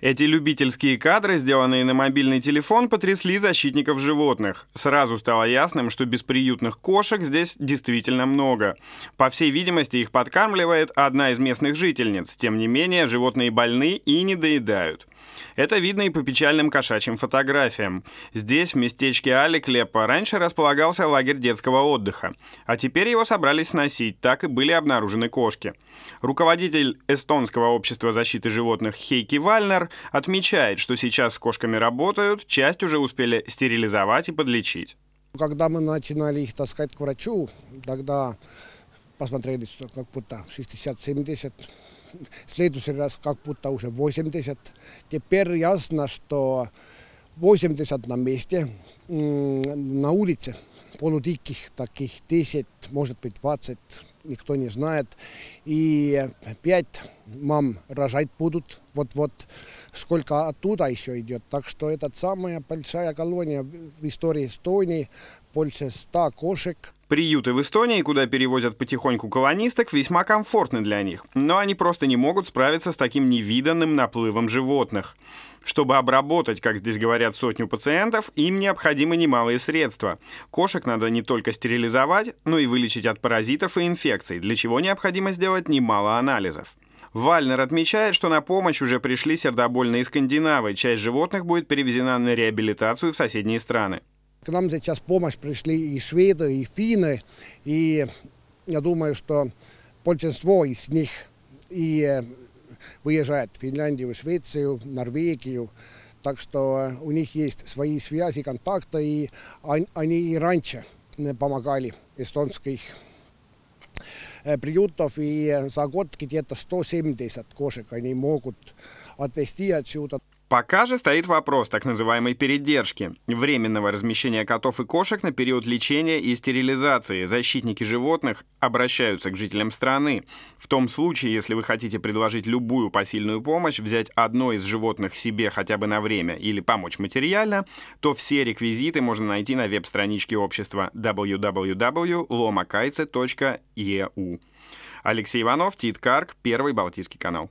Эти любительские кадры, сделанные на мобильный телефон, потрясли защитников животных. Сразу стало ясным, что бесприютных кошек здесь действительно много. По всей видимости, их подкармливает одна из местных жительниц. Тем не менее, животные больны и не доедают. Это видно и по печальным кошачьим фотографиям. Здесь, в местечке Аликлепа, раньше располагался лагерь детского отдыха, а теперь его собрались сносить, так и были обнаружены кошки. Руководитель Эстонского общества защиты животных Хейки Вальнер отмечает, что сейчас с кошками работают, часть уже успели стерилизовать и подлечить. Когда мы начинали их таскать к врачу, тогда посмотрели, что как будто 60-70 следующий раз как будто уже 80. Теперь ясно, что 80 на месте, на улице полудиких таких 10, может быть 20, никто не знает. И 5 мам рожать будут. Вот-вот сколько оттуда еще идет. Так что это самая большая колония в истории Эстонии, больше 100 кошек. Приюты в Эстонии, куда перевозят потихоньку колонисток, весьма комфортны для них, но они просто не могут справиться с таким невиданным наплывом животных. Чтобы обработать, как здесь говорят, сотню пациентов, им необходимы немалые средства. Кошек надо не только стерилизовать, но и вылечить от паразитов и инфекций, для чего необходимо сделать немало анализов. Вальнер отмечает, что на помощь уже пришли сердобольные скандинавы. Часть животных будет перевезена на реабилитацию в соседние страны. К нам сейчас помощь пришли и шведы, и финны. И я думаю, что большинство из них и э, выезжает в Финляндию, Швецию, Норвегию. Так что э, у них есть свои связи, контакты, и они и раньше э, помогали эстонских Э, приютов, и э, за год где-то 170 кошек они могут отвести отсюда. Пока же стоит вопрос так называемой передержки, временного размещения котов и кошек на период лечения и стерилизации. Защитники животных обращаются к жителям страны. В том случае, если вы хотите предложить любую посильную помощь, взять одно из животных себе хотя бы на время или помочь материально, то все реквизиты можно найти на веб-страничке общества www.lomakaitse.eu. Алексей Иванов, Тит Карк, Первый Балтийский канал.